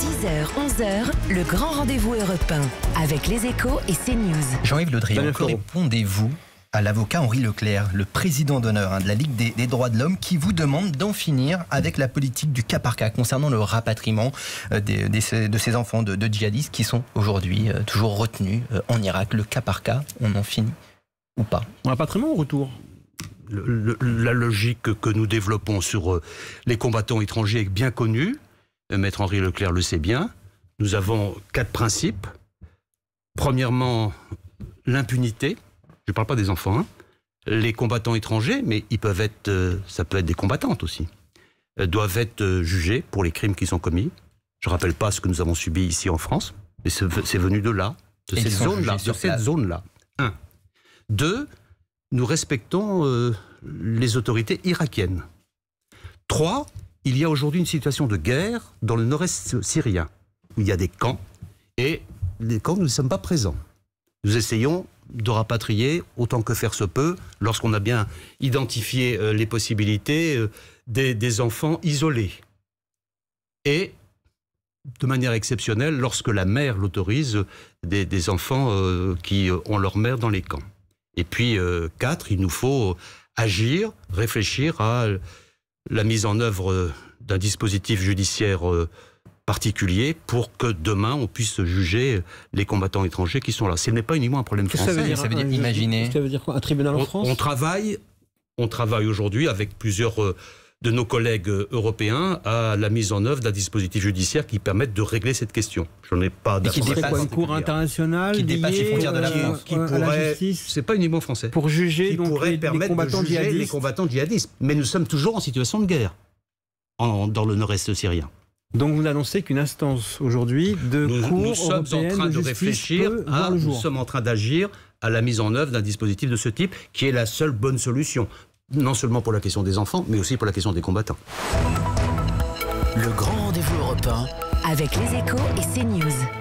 10h, 11h, le grand rendez-vous européen avec les échos et CNews. Jean-Yves Le Drian, répondez-vous à l'avocat Henri Leclerc, le président d'honneur hein, de la Ligue des, droits de l'homme, qui vous demande d'en finir avec la politique du cas par cas concernant le rapatriement euh, de ces enfants de, djihadistes qui sont aujourd'hui euh, toujours retenus euh, en Irak. Le cas par cas, on en finit ou pas Rapatriement ou retour la logique que nous développons sur les combattants étrangers est bien connue. Euh, Maître Henri Leclerc le sait bien. Nous avons quatre principes. Premièrement, l'impunité. Je ne parle pas des enfants. Hein. Les combattants étrangers, mais ils peuvent être, euh, ça peut être des combattantes aussi, euh, doivent être jugés pour les crimes qui sont commis. Je ne rappelle pas ce que nous avons subi ici en France, mais c'est venu de là, de cette zone-là. De cette zone-là. Un. Deux, nous respectons les autorités irakiennes. Trois, il y a aujourd'hui une situation de guerre dans le nord-est syrien. Il y a des camps et les camps, nous ne sommes pas présents. Nous essayons de rapatrier autant que faire se peut, lorsqu'on a bien identifié euh, les possibilités, euh, des, enfants isolés. Et, de manière exceptionnelle, lorsque la mère l'autorise, des, enfants euh, qui ont leur mère dans les camps. Et puis, quatre, il nous faut agir, réfléchir à la mise en œuvre euh, d'un dispositif judiciaire euh, particulier pour que demain on puisse juger euh, les combattants étrangers qui sont là. Ce n'est pas uniquement un problème français. Ça veut dire, imaginer. Ça veut dire quoi Un tribunal en France travaille, on travaille aujourd'hui avec plusieurs de nos collègues européens à la mise en œuvre d'un dispositif judiciaire qui permette de régler cette question. Je ai pas d'accord. Qui dépasse qui les frontières de la France, qui pourrait, c'est pas uniquement français, pour juger qui pourrait les, permettre combattants de djihadistes. les combattants djihadistes. Mais nous sommes toujours en situation de guerre dans le nord-est syrien. Donc vous annoncez qu'une instance aujourd'hui de nous, nous sommes en train de, réfléchir, nous sommes en train d'agir à la mise en œuvre d'un dispositif de ce type qui est la seule bonne solution non seulement pour la question des enfants, mais aussi pour la question des combattants. Le grand rendez-vous européen avec les échos et CNews.